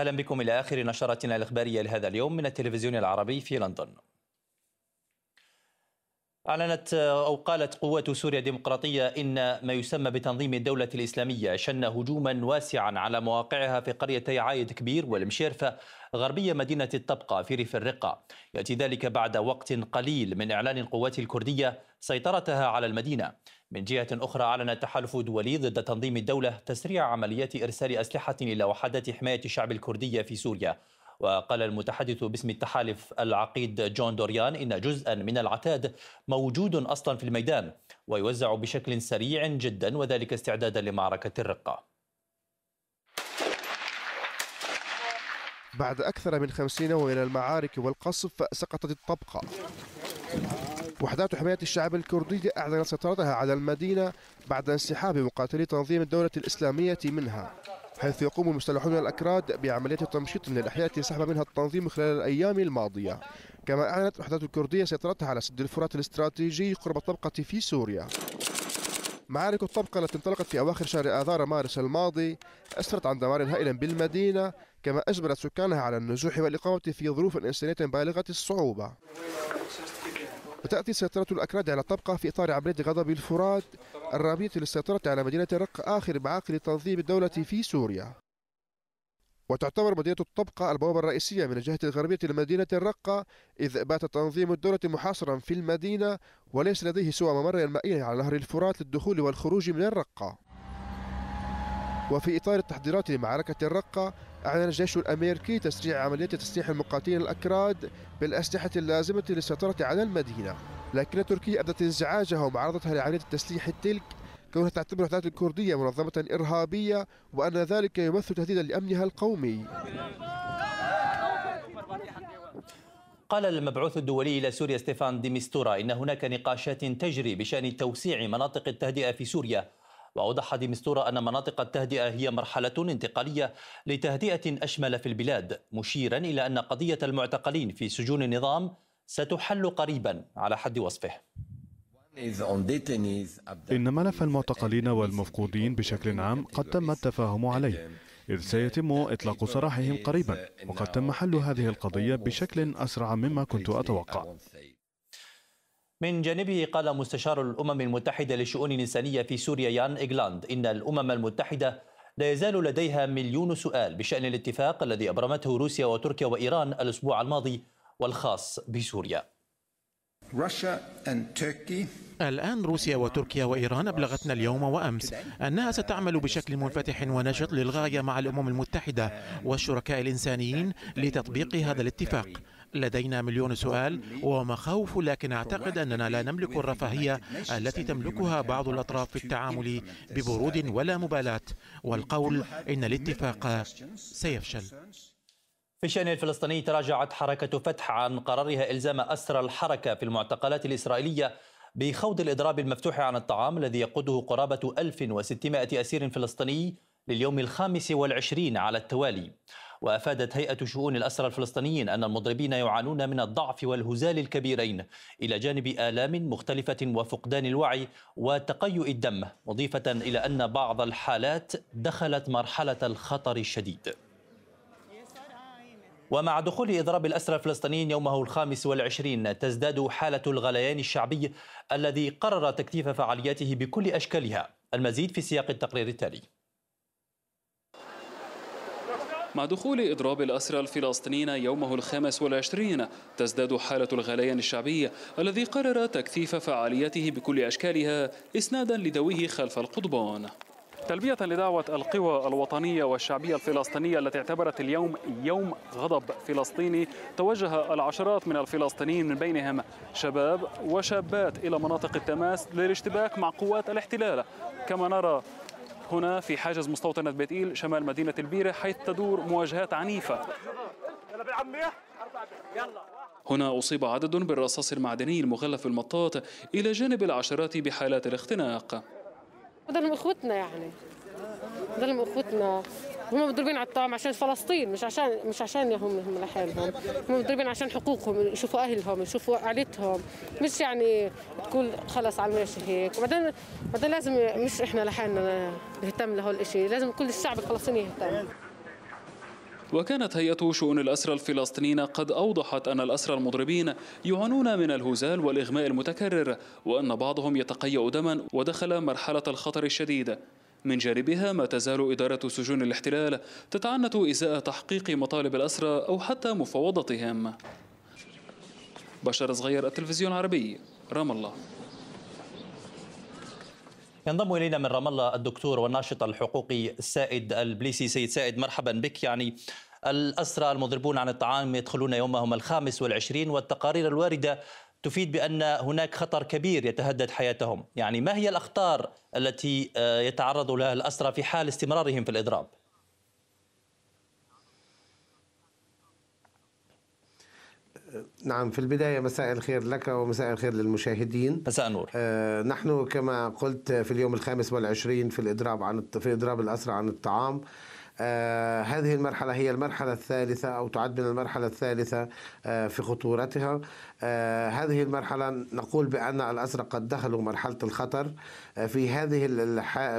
أهلا بكم إلى آخر نشرتنا الإخبارية لهذا اليوم من التلفزيون العربي في لندن أعلنت أو قالت قوات سوريا الديمقراطية إن ما يسمى بتنظيم الدولة الإسلامية شن هجوما واسعا على مواقعها في قريتي عايد كبير والمشيرفة غربية مدينة الطبقة في ريف الرقة يأتي ذلك بعد وقت قليل من إعلان القوات الكردية سيطرتها على المدينة من جهة أخرى أعلن التحالف الدولي ضد تنظيم الدولة تسريع عمليات إرسال أسلحة إلى وحدات حماية الشعب الكردية في سوريا وقال المتحدث باسم التحالف العقيد جون دوريان إن جزءا من العتاد موجود أصلا في الميدان ويوزع بشكل سريع جدا وذلك استعدادا لمعركة الرقة بعد أكثر من خمسين يوم من المعارك والقصف سقطت الطبقة وحدات حماية الشعب الكردي أعلنت سيطرتها على المدينة بعد انسحاب مقاتلي تنظيم الدولة الإسلامية منها حيث يقوم المسلحون الأكراد بعملية تمشيط للإحياء سحب منها التنظيم خلال الأيام الماضية كما أعلنت الوحدات الكردية سيطرتها على سد الفرات الاستراتيجي قرب الطبقة في سوريا معارك الطبقة التي انطلقت في أواخر شهر آذار مارس الماضي أسرت عن دمار هائل بالمدينة كما أجبرت سكانها على النزوح والإقامة في ظروف إنسانية بالغة الصعوبة وتأتي سيطرة الأكراد على الطبقة في إطار عملية غضب الفرات الرامية للسيطرة على مدينة رق آخر معاقل تنظيم الدولة في سوريا وتعتبر مدينة الطبقة البوابة الرئيسية من الجهة الغربية لمدينة الرقة إذ بات تنظيم الدولة محاصرا في المدينة وليس لديه سوى ممر مائي على نهر الفرات للدخول والخروج من الرقة وفي إطار التحضيرات لمعركة الرقة أعلن الجيش الأمريكي تسريع عملية تسليح المقاتلين الأكراد بالأسلحة اللازمة للسيطرة على المدينة لكن تركيا أبدت انزعاجها ومعارضتها لعملية التسليح تلك كونها تعتبر الوحدات الكردية منظمة إرهابية وأن ذلك يمثل تهديدا لأمنها القومي قال المبعوث الدولي إلى سوريا ستيفان ديمستورا إن هناك نقاشات تجري بشأن توسيع مناطق التهدئة في سوريا وأوضح ديمستورا أن مناطق التهدئة هي مرحلة انتقالية لتهدئة أشمل في البلاد مشيرا إلى أن قضية المعتقلين في سجون النظام ستحل قريبا على حد وصفه إن ملف المعتقلين والمفقودين بشكل عام قد تم التفاهم عليه إذ سيتم إطلاق سراحهم قريبا وقد تم حل هذه القضية بشكل أسرع مما كنت أتوقع من جانبه قال مستشار الأمم المتحدة للشؤون الإنسانية في سوريا يان إيجلاند إن الأمم المتحدة لا يزال لديها مليون سؤال بشأن الاتفاق الذي أبرمته روسيا وتركيا وإيران الأسبوع الماضي والخاص بسوريا الآن روسيا وتركيا وإيران أبلغتنا اليوم وأمس أنها ستعمل بشكل منفتح ونشط للغاية مع الأمم المتحدة والشركاء الإنسانيين لتطبيق هذا الاتفاق لدينا مليون سؤال ومخاوف لكن أعتقد أننا لا نملك الرفاهية التي تملكها بعض الأطراف في التعامل ببرود ولا مبالاة والقول إن الاتفاق سيفشل في الشأن الفلسطيني تراجعت حركة فتح عن قرارها إلزام أسرى الحركة في المعتقلات الإسرائيلية بخوض الإضراب المفتوح عن الطعام الذي يقوده قرابة 1600 أسير فلسطيني لليوم الخامس والعشرين على التوالي وأفادت هيئة شؤون الأسرى الفلسطينيين أن المضربين يعانون من الضعف والهزال الكبيرين إلى جانب آلام مختلفة وفقدان الوعي وتقيؤ الدم مضيفة إلى أن بعض الحالات دخلت مرحلة الخطر الشديد ومع دخول إضراب الأسرى الفلسطينيين يومه الخامس والعشرين تزداد حالة الغليان الشعبي الذي قرر تكثيف فعالياته بكل أشكالها المزيد في سياق التقرير التالي مع دخول إضراب الأسرى الفلسطينيين يومه الخامس والعشرين تزداد حالة الغليان الشعبي الذي قرر تكثيف فعاليته بكل أشكالها إسنادا لذويه خلف القضبان تلبية لدعوة القوى الوطنية والشعبية الفلسطينية التي اعتبرت اليوم يوم غضب فلسطيني توجه العشرات من الفلسطينيين من بينهم شباب وشابات إلى مناطق التماس للاشتباك مع قوات الاحتلال كما نرى هنا في حاجز مستوطنة إيل شمال مدينة البيرة حيث تدور مواجهات عنيفة هنا أصيب عدد بالرصاص المعدني المغلف المطاط إلى جانب العشرات بحالات الاختناق ظلم اخوتنا يعني ظلم اخوتنا هم مضربين على الطعام عشان فلسطين مش عشان مش عشان هم هم لحالهم هم مضربين عشان حقوقهم يشوفوا اهلهم يشوفوا عائلتهم مش يعني تقول خلص على الماشي هيك وبعدين بعدين لازم مش احنا لحالنا نهتم لهول الشيء لازم كل الشعب الفلسطيني يهتم وكانت هيئة شؤون الأسرى الفلسطينيين قد أوضحت أن الأسرى المضربين يعانون من الهزال والإغماء المتكرر وأن بعضهم يتقيأ دما ودخل مرحلة الخطر الشديد من جانبها ما تزال إدارة سجون الاحتلال تتعنت إزاء تحقيق مطالب الأسرى أو حتى مفاوضتهم بشر صغير التلفزيون العربي رام الله ينضم الينا من رام الله الدكتور والناشط الحقوقي سائد البليسي سيد سائد مرحبا بك يعني الأسرى المضربون عن الطعام يدخلون يومهم الخامس والعشرين والتقارير الواردة تفيد بأن هناك خطر كبير يتهدد حياتهم يعني ما هي الأخطار التي آه، يتعرض لها الأسرى في حال استمرارهم في الإضراب؟ نعم في البداية مساء الخير لك ومساء الخير للمشاهدين مساء النور آه، نحن كما قلت في اليوم الخامس والعشرين في الإضراب عن في إضراب الأسرى عن الطعام آه، هذه المرحلة هي المرحلة الثالثة أو تعد من المرحلة الثالثة آه، في خطورتها آه، هذه المرحلة نقول بأن الأزرق قد دخلوا مرحلة الخطر في هذه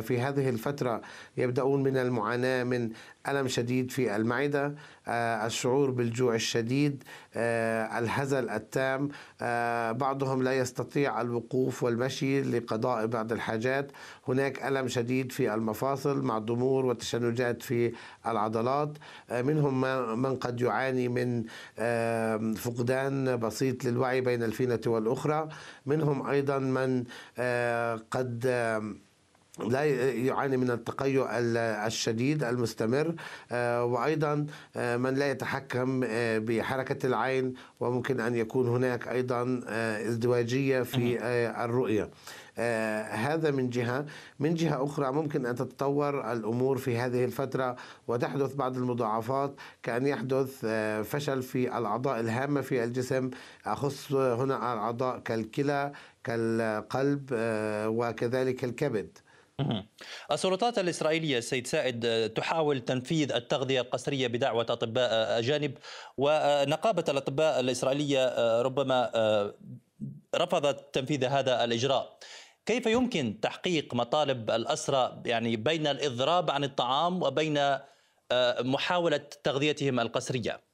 في هذه الفترة يبدأون من المعاناة من ألم شديد في المعدة آه، الشعور بالجوع الشديد آه، الهزل التام آه، بعضهم لا يستطيع الوقوف والمشي لقضاء بعض الحاجات هناك ألم شديد في المفاصل مع ضمور وتشنجات في العضلات منهم من قد يعاني من فقدان بسيط للوعي بين الفينة والأخرى منهم أيضا من قد لا يعاني من التقيؤ الشديد المستمر آه، وايضا آه، من لا يتحكم آه، بحركه العين وممكن ان يكون هناك ايضا ازدواجيه في الرؤيه آه هذا من جهة من جهة أخرى ممكن أن تتطور الأمور في هذه الفترة وتحدث بعض المضاعفات كأن يحدث آه فشل في الأعضاء الهامة في الجسم أخص هنا أعضاء كالكلى كالقلب آه وكذلك الكبد السلطات الإسرائيلية سيد سائد آه، تحاول تنفيذ التغذية القسرية بدعوة أطباء آه، أجانب ونقابة الأطباء الإسرائيلية آه، ربما رفضت تنفيذ هذا الإجراء كيف يمكن تحقيق مطالب الأسرى يعني بين الإضراب عن الطعام وبين محاولة تغذيتهم القسرية؟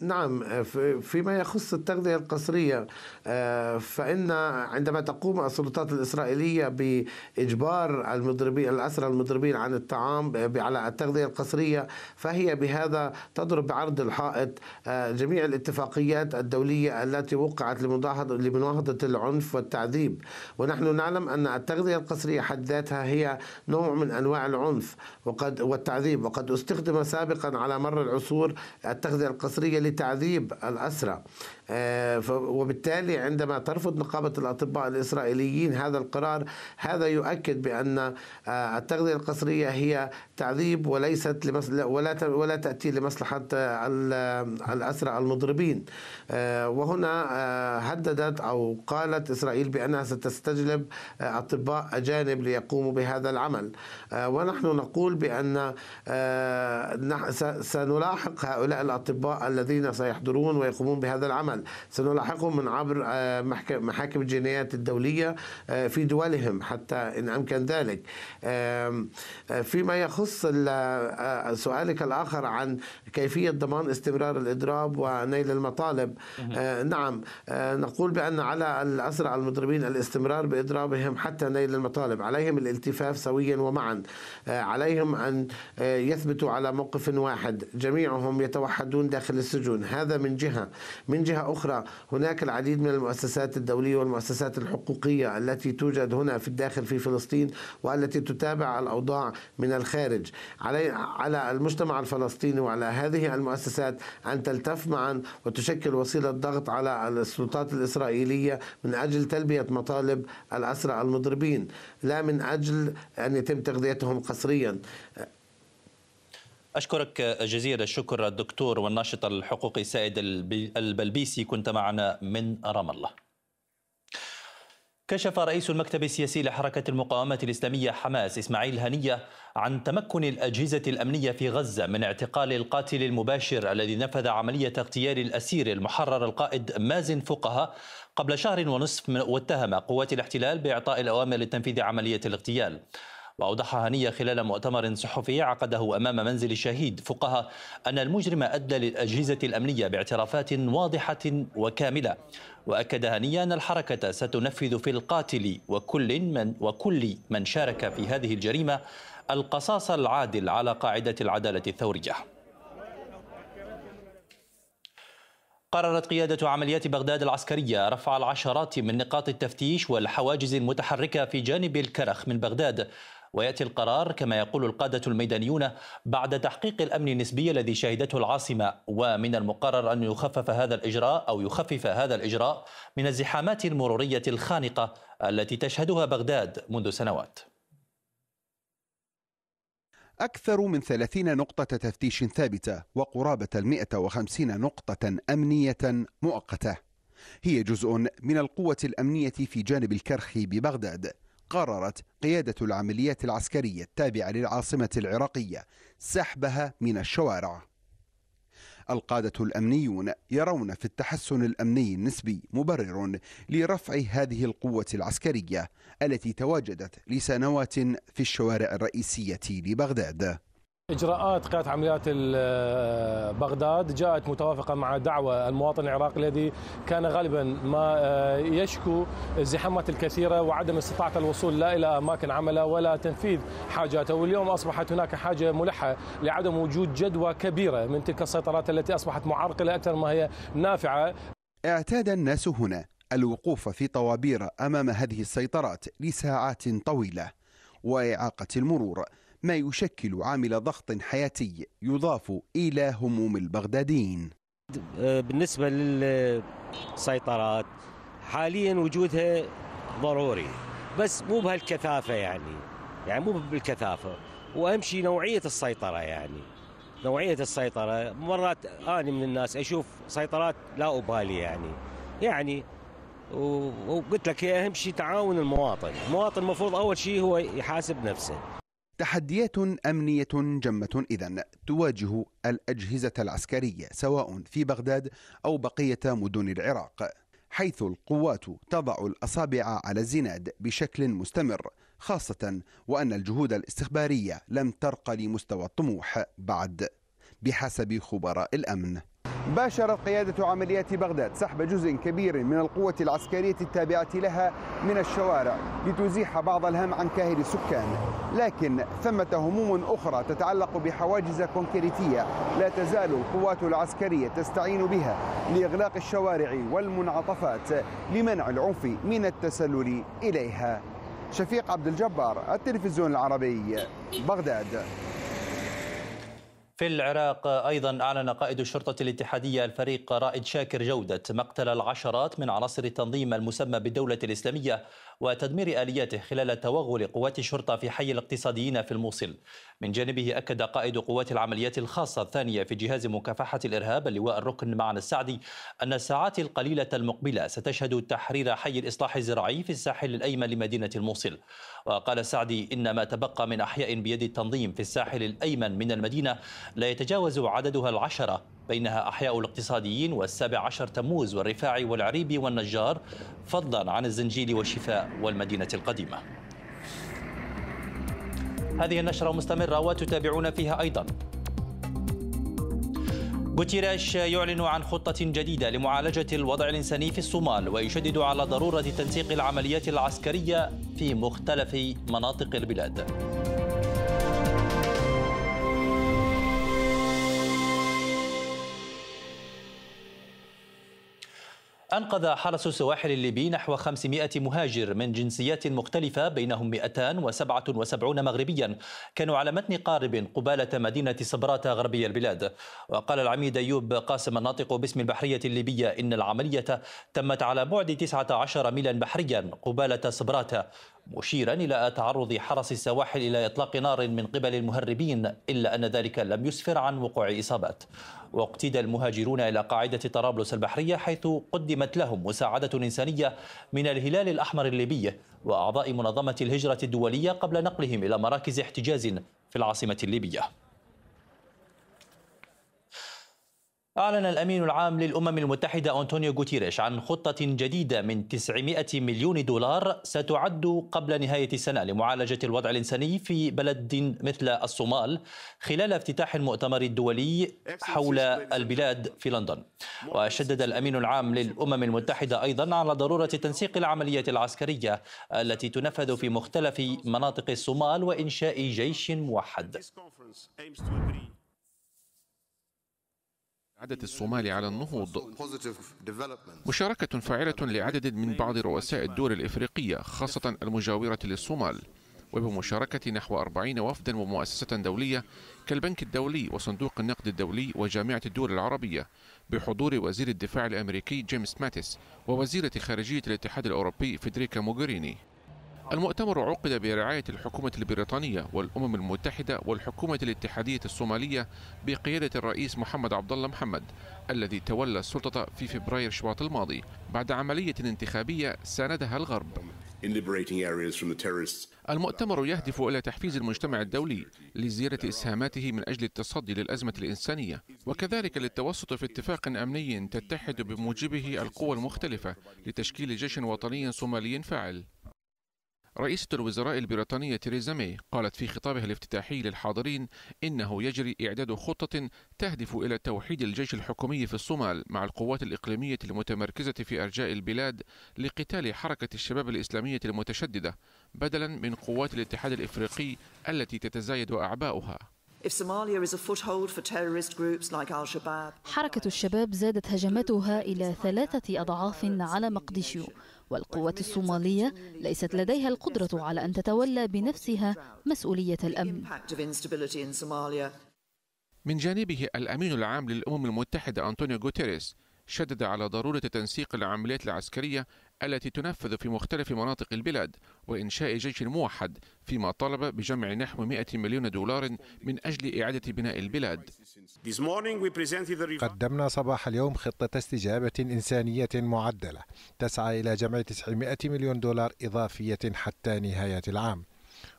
نعم آه، فيما يخص التغذية القسرية آه، فإن عندما تقوم السلطات الإسرائيلية بإجبار المضربين الأسرى المضربين عن الطعام آه، على التغذية القسرية فهي بهذا تضرب بعرض الحائط جميع الاتفاقيات الدولية التي وقعت لمناهضة العنف والتعذيب ونحن نعلم أن التغذية القسرية حد ذاتها هي نوع من أنواع العنف وقد والتعذيب وقد استخدم سابقا على مر العصور التغذية القسرية لتعذيب الأسرى آه، وبالتالي عندما ترفض نقابة الأطباء الإسرائيليين هذا القرار هذا يؤكد بأن آه، التغذية القسرية هي تعذيب وليست ولا ولا تأتي لمصلحة الأسرى المضربين آه، وهنا هددت أو قالت إسرائيل بأنها ستستجلب أطباء أجانب ليقوموا بهذا العمل ونحن نقول بأن سنلاحق هؤلاء الأطباء الذين سيحضرون ويقومون بهذا العمل العمل سنلاحقهم من عبر آه، محاكم الجنايات الدولية آه، في دولهم حتى إن أمكن ذلك آه، فيما يخص سؤالك الآخر عن كيفية ضمان استمرار الإضراب ونيل المطالب نعم نقول بأن على الأسرع المضربين الاستمرار بإضرابهم حتى نيل المطالب عليهم الالتفاف سويا ومعا عليهم أن يثبتوا على موقف واحد جميعهم يتوحدون داخل السجون هذا من جهة من جهة أخرى هناك العديد من المؤسسات الدولية والمؤسسات الحقوقية التي توجد هنا في الداخل في فلسطين والتي تتابع الأوضاع من الخارج علي على المجتمع الفلسطيني وعلى هذه المؤسسات أن تلتف معا وتشكل وسيلة ضغط على السلطات الإسرائيلية من أجل تلبية مطالب الأسرى المضربين لا من أجل أن يتم تغذيتهم قسريا أشكرك جزيل الشكر الدكتور والناشط الحقوقي سائد البلبيسي كنت معنا من رام الله كشف رئيس المكتب السياسي لحركة المقاومة الإسلامية حماس إسماعيل هنية عن تمكن الأجهزة الأمنية في غزة من اعتقال القاتل المباشر الذي نفذ عملية اغتيال الأسير المحرر القائد مازن فقها قبل شهر ونصف واتهم قوات الاحتلال بإعطاء الأوامر لتنفيذ عملية الاغتيال وأوضح هنية خلال مؤتمر صحفي عقده أمام منزل الشهيد فقها أن المجرم أدى للأجهزة الأمنية باعترافات واضحة وكاملة وأكد هنية أن الحركة ستنفذ في القاتل وكل من, وكل من شارك في هذه الجريمة القصاص العادل على قاعدة العدالة الثورية قررت قيادة عمليات بغداد العسكرية رفع العشرات من نقاط التفتيش والحواجز المتحركة في جانب الكرخ من بغداد وياتي القرار كما يقول القاده الميدانيون بعد تحقيق الامن النسبي الذي شهدته العاصمه ومن المقرر ان يخفف هذا الاجراء او يخفف هذا الاجراء من الزحامات المروريه الخانقه التي تشهدها بغداد منذ سنوات. أكثر من 30 نقطة تفتيش ثابتة وقرابة 150 نقطة أمنية مؤقتة هي جزء من القوة الأمنية في جانب الكرخ ببغداد قررت قيادة العمليات العسكرية التابعة للعاصمة العراقية سحبها من الشوارع القادة الأمنيون يرون في التحسن الأمني النسبي مبرر لرفع هذه القوة العسكرية التي تواجدت لسنوات في الشوارع الرئيسية لبغداد إجراءات قيادة عمليات بغداد جاءت متوافقة مع دعوة المواطن العراقي الذي كان غالبا ما آه، يشكو الزحامات الكثيرة وعدم استطاعة الوصول لا إلى أماكن عمله ولا تنفيذ حاجاته واليوم أصبحت هناك حاجة ملحة لعدم وجود جدوى كبيرة من تلك السيطرات التي أصبحت معرقلة أكثر ما هي نافعة اعتاد الناس هنا الوقوف في طوابير أمام هذه السيطرات لساعات طويلة وإعاقة المرور ما يشكل عامل ضغط حياتي يضاف إلى هموم البغداديين أه، بالنسبة للسيطرات حاليا وجودها ضروري بس مو بهالكثافة يعني يعني مو بالكثافة وأهم شيء نوعية السيطرة يعني نوعية السيطرة مرات أنا من الناس أشوف سيطرات لا أبالي يعني يعني وقلت لك هي أهم شيء تعاون المواطن المواطن المفروض أول شيء هو يحاسب نفسه تحديات أمنية جمة إذا تواجه الأجهزة العسكرية سواء في بغداد أو بقية مدن العراق حيث القوات تضع الأصابع على الزناد بشكل مستمر خاصة وأن الجهود الاستخبارية لم ترق لمستوى الطموح بعد بحسب خبراء الأمن باشرت قيادة عمليات بغداد سحب جزء كبير من القوة العسكرية التابعة لها من الشوارع لتزيح بعض الهم عن كاهل السكان لكن ثمة هموم أخرى تتعلق بحواجز كونكريتية لا تزال القوات العسكرية تستعين بها لإغلاق الشوارع والمنعطفات لمنع العنف من التسلل إليها شفيق عبد الجبار التلفزيون العربي بغداد في العراق أيضا أعلن قائد الشرطة الاتحادية الفريق رائد شاكر جودة مقتل العشرات من عناصر التنظيم المسمى بالدولة الإسلامية وتدمير آلياته خلال توغل قوات الشرطة في حي الاقتصاديين في الموصل من جانبه أكد قائد قوات العمليات الخاصة الثانية في جهاز مكافحة الإرهاب اللواء الركن معن السعدي أن الساعات القليلة المقبلة ستشهد تحرير حي الإصلاح الزراعي في الساحل الأيمن لمدينة الموصل وقال السعدي إن ما تبقى من أحياء بيد التنظيم في الساحل الأيمن من المدينة لا يتجاوز عددها العشرة بينها أحياء الاقتصاديين والسابع عشر تموز والرفاعي والعريبي والنجار فضلا عن الزنجيل والشفاء والمدينة القديمة هذه النشرة مستمرة وتتابعون فيها أيضا غوتيريش يعلن عن خطة جديدة لمعالجة الوضع الإنساني في الصومال ويشدد على ضرورة تنسيق العمليات العسكرية في مختلف مناطق البلاد أنقذ حرس السواحل الليبي نحو 500 مهاجر من جنسيات مختلفة بينهم 277 مغربيا كانوا على متن قارب قبالة مدينة صبراتا غربي البلاد وقال العميد أيوب قاسم الناطق باسم البحرية الليبية إن العملية تمت على بعد 19 ميلا بحريا قبالة صبراتا مشيرا إلى تعرض حرس السواحل إلى إطلاق نار من قبل المهربين إلا أن ذلك لم يسفر عن وقوع إصابات واقتدى المهاجرون إلى قاعدة طرابلس البحرية حيث قدمت لهم مساعدة إنسانية من الهلال الأحمر الليبي وأعضاء منظمة الهجرة الدولية قبل نقلهم إلى مراكز احتجاز في العاصمة الليبية أعلن الأمين العام للأمم المتحدة أنطونيو غوتيريش عن خطة جديدة من 900 مليون دولار ستعد قبل نهاية السنة لمعالجة الوضع الإنساني في بلد مثل الصومال خلال افتتاح المؤتمر الدولي حول البلاد في لندن وشدد الأمين العام للأمم المتحدة أيضا على ضرورة تنسيق العملية العسكرية التي تنفذ في مختلف مناطق الصومال وإنشاء جيش موحد عدد الصومال على النهوض مشاركة فاعلة لعدد من بعض رؤساء الدول الإفريقية خاصة المجاورة للصومال وبمشاركة نحو 40 وفدا ومؤسسة دولية كالبنك الدولي وصندوق النقد الدولي وجامعة الدول العربية بحضور وزير الدفاع الأمريكي جيمس ماتيس ووزيرة خارجية الاتحاد الأوروبي فيدريكا موغريني المؤتمر عقد برعاية الحكومة البريطانية والأمم المتحدة والحكومة الاتحادية الصومالية بقيادة الرئيس محمد عبد الله محمد الذي تولى السلطة في فبراير شباط الماضي بعد عملية انتخابية ساندها الغرب. المؤتمر يهدف إلى تحفيز المجتمع الدولي لزيادة إسهاماته من أجل التصدي للأزمة الإنسانية وكذلك للتوسط في اتفاق أمني تتحد بموجبه القوى المختلفة لتشكيل جيش وطني صومالي فاعل. رئيسة الوزراء البريطانية تيريزا مي قالت في خطابها الافتتاحي للحاضرين إنه يجري إعداد خطة تهدف إلى توحيد الجيش الحكومي في الصومال مع القوات الإقليمية المتمركزة في أرجاء البلاد لقتال حركة الشباب الإسلامية المتشددة بدلا من قوات الاتحاد الإفريقي التي تتزايد أعباؤها حركة الشباب زادت هجماتها إلى ثلاثة أضعاف على مقديشيو والقوة الصومالية ليست لديها القدرة على أن تتولى بنفسها مسؤولية الأمن من جانبه الأمين العام للأمم المتحدة أنطونيو غوتيريس شدد على ضرورة تنسيق العمليات العسكرية التي تنفذ في مختلف مناطق البلاد وإنشاء جيش موحد فيما طلب بجمع نحو 100 مليون دولار من أجل إعادة بناء البلاد قدمنا صباح اليوم خطة استجابة إنسانية معدلة تسعى إلى جمع 900 مليون دولار إضافية حتى نهاية العام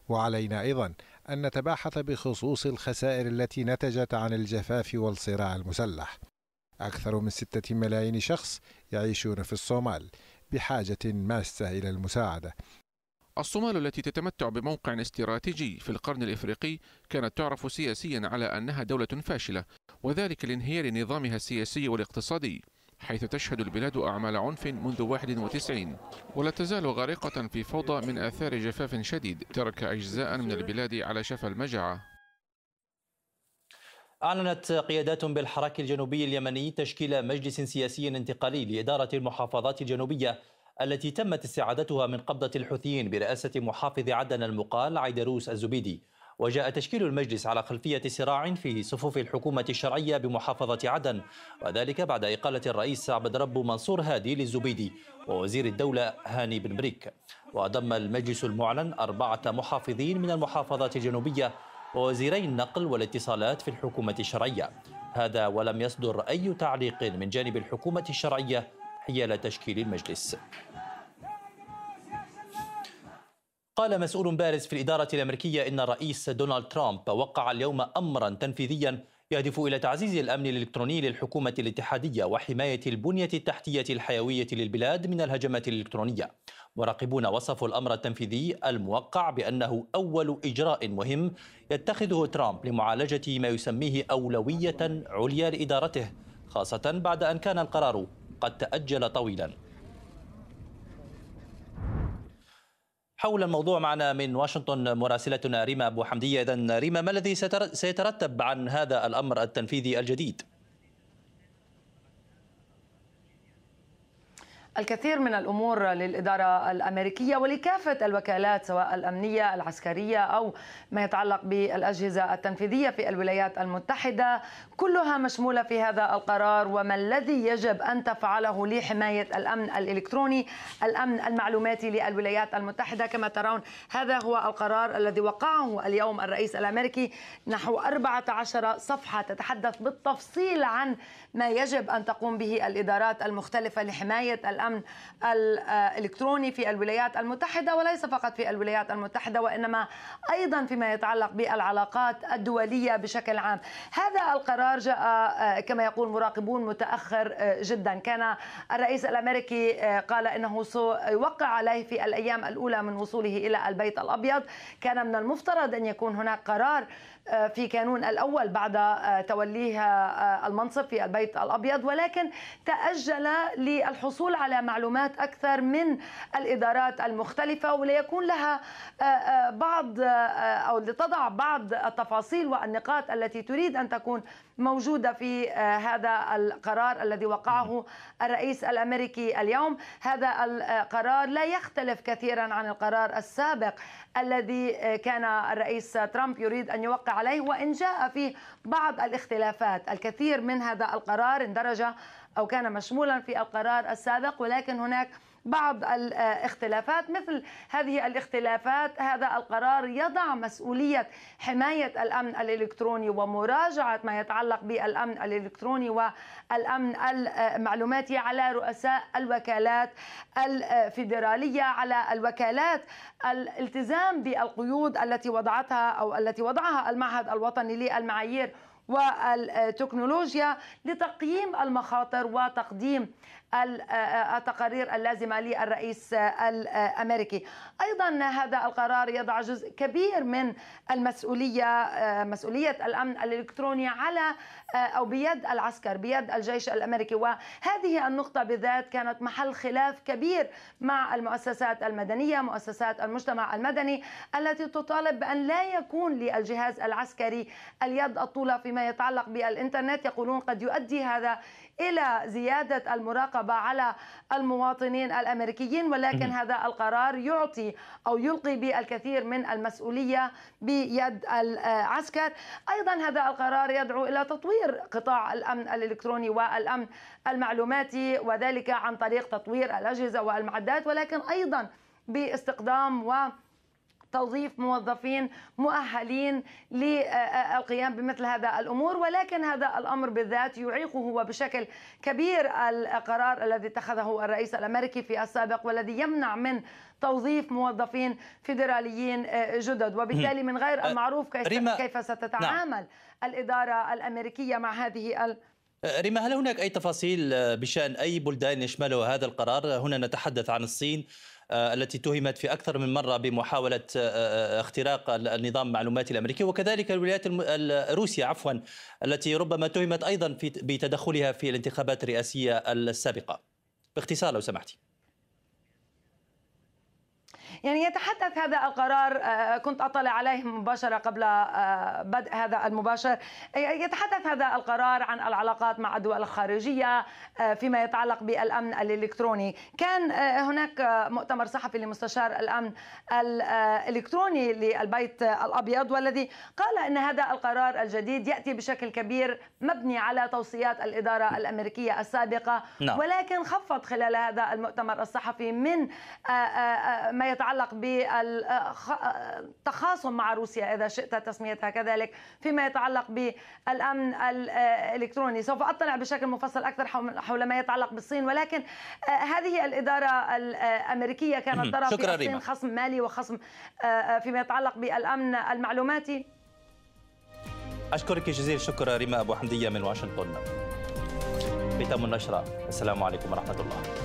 وعلينا أيضا أن نتباحث بخصوص الخسائر التي نتجت عن الجفاف والصراع المسلح أكثر من ستة ملايين شخص يعيشون في الصومال بحاجة ماسة إلى المساعدة الصومال التي تتمتع بموقع استراتيجي في القرن الإفريقي كانت تعرف سياسيا على أنها دولة فاشلة وذلك لانهيار نظامها السياسي والاقتصادي حيث تشهد البلاد أعمال عنف منذ 91 ولا تزال غارقة في فوضى من آثار جفاف شديد ترك أجزاء من البلاد على شفا المجاعة أعلنت قيادات بالحراك الجنوبي اليمني تشكيل مجلس سياسي انتقالي لإدارة المحافظات الجنوبية التي تمت استعادتها من قبضة الحوثيين برئاسة محافظ عدن المقال عيدروس الزبيدي وجاء تشكيل المجلس على خلفية صراع في صفوف الحكومة الشرعية بمحافظة عدن وذلك بعد إقالة الرئيس عبد رب منصور هادي للزبيدي ووزير الدولة هاني بن بريك وضم المجلس المعلن أربعة محافظين من المحافظات الجنوبية ووزيري النقل والاتصالات في الحكومة الشرعية هذا ولم يصدر أي تعليق من جانب الحكومة الشرعية حيال تشكيل المجلس قال مسؤول بارز في الإدارة الأمريكية إن الرئيس دونالد ترامب وقع اليوم أمرا تنفيذيا يهدف إلى تعزيز الأمن الإلكتروني للحكومة الاتحادية وحماية البنية التحتية الحيوية للبلاد من الهجمات الإلكترونية مراقبون وصفوا الأمر التنفيذي الموقع بأنه أول إجراء مهم يتخذه ترامب لمعالجة ما يسميه أولوية عليا لإدارته خاصة بعد أن كان القرار قد تأجل طويلا حول الموضوع معنا من واشنطن مراسلتنا ريما أبو حمدية إذن ريما ما الذي سيترتب عن هذا الأمر التنفيذي الجديد؟ الكثير من الامور للاداره الامريكيه ولكافه الوكالات سواء الامنيه العسكريه او ما يتعلق بالاجهزه التنفيذيه في الولايات المتحده كلها مشموله في هذا القرار وما الذي يجب ان تفعله لحمايه الامن الالكتروني الامن المعلوماتي للولايات المتحده كما ترون هذا هو القرار الذي وقعه اليوم الرئيس الامريكي نحو 14 صفحه تتحدث بالتفصيل عن ما يجب ان تقوم به الادارات المختلفه لحمايه الامن الأمن الإلكتروني في الولايات المتحدة وليس فقط في الولايات المتحدة وإنما أيضا فيما يتعلق بالعلاقات الدولية بشكل عام هذا القرار جاء آه، كما يقول مراقبون متأخر آه، جدا كان الرئيس الأمريكي آه، قال إنه سيوقع عليه في الأيام الأولى من وصوله إلى البيت الأبيض كان من المفترض أن يكون هناك قرار في كانون الأول بعد توليه المنصب في البيت الأبيض ولكن تأجل للحصول على معلومات أكثر من الإدارات المختلفة وليكون لها آه، آه، بعض آه، أو لتضع بعض التفاصيل والنقاط التي تريد أن تكون موجودة في هذا القرار الذي وقعه الرئيس الأمريكي اليوم هذا القرار لا يختلف كثيرا عن القرار السابق الذي كان الرئيس ترامب يريد أن يوقع عليه وإن جاء فيه بعض الاختلافات الكثير من هذا القرار اندرج أو كان مشمولا في القرار السابق ولكن هناك بعض الاختلافات مثل هذه الاختلافات هذا القرار يضع مسؤولية حماية الأمن الإلكتروني ومراجعة ما يتعلق بالأمن الإلكتروني والأمن المعلوماتي على رؤساء الوكالات الفيدرالية على الوكالات الالتزام بالقيود التي وضعتها أو التي وضعها المعهد الوطني للمعايير والتكنولوجيا لتقييم المخاطر وتقديم آه، آه، التقارير اللازمة للرئيس آه، الأمريكي أيضا هذا القرار يضع جزء كبير من المسؤولية مسؤولية الأمن الإلكتروني على أو بيد العسكر بيد الجيش الأمريكي وهذه النقطة بالذات كانت محل خلاف كبير مع المؤسسات المدنية مؤسسات المجتمع المدني التي تطالب بأن لا يكون للجهاز العسكري اليد الطولة فيما يتعلق بالإنترنت يقولون قد يؤدي هذا إلى زيادة المراقبة على المواطنين الأمريكيين ولكن هذا القرار يعطي أو يلقي بالكثير من المسؤولية بيد العسكر أيضا هذا القرار يدعو إلى تطوير قطاع الأمن الإلكتروني والأمن المعلوماتي وذلك عن طريق تطوير الأجهزة والمعدات ولكن أيضا باستقدام و توظيف موظفين مؤهلين للقيام بمثل هذا الامور ولكن هذا الامر بالذات يعيقه هو بشكل كبير القرار الذي اتخذه الرئيس الامريكي في السابق والذي يمنع من توظيف موظفين فيدراليين جدد وبالتالي من غير أه، المعروف كيف ستتعامل نعم. الاداره الامريكيه مع هذه ال... أه، ريما هل هناك اي تفاصيل بشان اي بلدان يشملها هذا القرار؟ هنا نتحدث عن الصين آه، التي اتهمت في أكثر من مرة بمحاولة آه، آه، اختراق النظام المعلوماتي الأمريكي وكذلك الولايات روسيا عفوا التي ربما اتهمت أيضا بتدخلها في الانتخابات الرئاسية السابقة باختصار لو سمحتي يعني يتحدث هذا القرار آه، كنت أطلع عليه مباشرة قبل آه، بدء هذا المباشر آه، يتحدث هذا القرار عن العلاقات مع الدول الخارجية فيما يتعلق بالأمن الإلكتروني كان هناك مؤتمر صحفي لمستشار الأمن الإلكتروني للبيت الأبيض والذي قال أن هذا القرار الجديد يأتي بشكل كبير مبني على توصيات الإدارة الأمريكية السابقة نعم. ولكن خفض خلال هذا المؤتمر الصحفي من ما يتعلق يتعلق بالتخاصم مع روسيا إذا شئت تسميتها كذلك فيما يتعلق بالأمن الإلكتروني سوف أطلع بشكل مفصل أكثر حول ما يتعلق بالصين ولكن آه، هذه الإدارة الأمريكية كانت ترى في الصين ريما. خصم مالي وخصم آه، فيما يتعلق بالأمن المعلوماتي أشكرك جزيل الشكر ريما أبو حمدية من واشنطن بتم النشرة السلام عليكم ورحمة الله